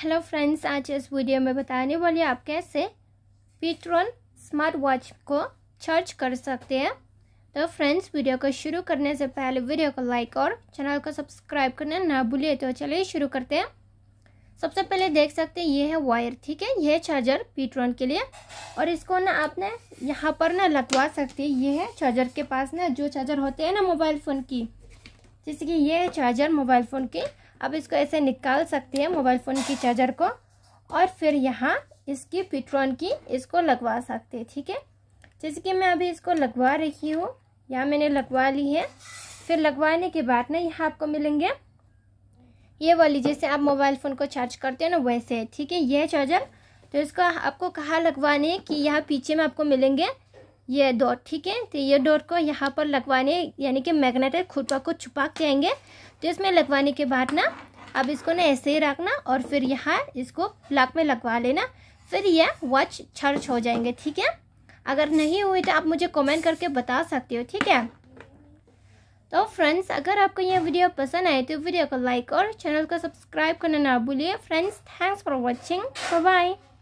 hello friends आज इस video में बताने वाली आप कैसे पीट्रॉन स्मार्ट वॉच को चार्ज कर सकते हैं तो फ्रेंड्स वीडियो को शुरू करने से पहले वीडियो को लाइक और चैनल को सब्सक्राइब करना ना भूलिए तो चलिए शुरू करते हैं सबसे पहले देख सकते हैं ये है वायर ठीक है यह चार्जर पीट्रॉन के लिए और इसको ना आपने यहाँ पर ना लगवा सकते हैं ये है चार्जर के पास ना जो चार्जर होते हैं ना मोबाइल फ़ोन की जैसे कि ये है चार्जर मोबाइल फ़ोन की आप इसको ऐसे निकाल सकती है मोबाइल फ़ोन की चार्जर को और फिर यहाँ इसकी पिट्रॉन की इसको लगवा सकते हैं ठीक है जैसे कि मैं अभी इसको लगवा रही हूँ यहाँ मैंने लगवा ली है फिर लगवाने के बाद ना यहाँ आपको मिलेंगे ये वाली जैसे आप मोबाइल फ़ोन को चार्ज करते हो ना वैसे ठीक है यह चार्जर तो इसको आपको कहाँ लगवाने कि यहाँ पीछे में आपको मिलेंगे ये डॉट ठीक है तो ये डॉट को यहाँ पर लगवाने यानी कि मैग्नेटिक खुटवा को छुपा के आएंगे तो इसमें लगवाने के बाद ना अब इसको ना ऐसे ही रखना और फिर यहाँ इसको प्लग में लगवा लेना फिर यह वॉच छर्च हो जाएंगे ठीक है अगर नहीं हुई तो आप मुझे कमेंट करके बता सकते हो ठीक है तो फ्रेंड्स अगर आपको यह वीडियो पसंद आए तो वीडियो को लाइक और चैनल को सब्सक्राइब करना ना भूलिए friends thanks for watching bye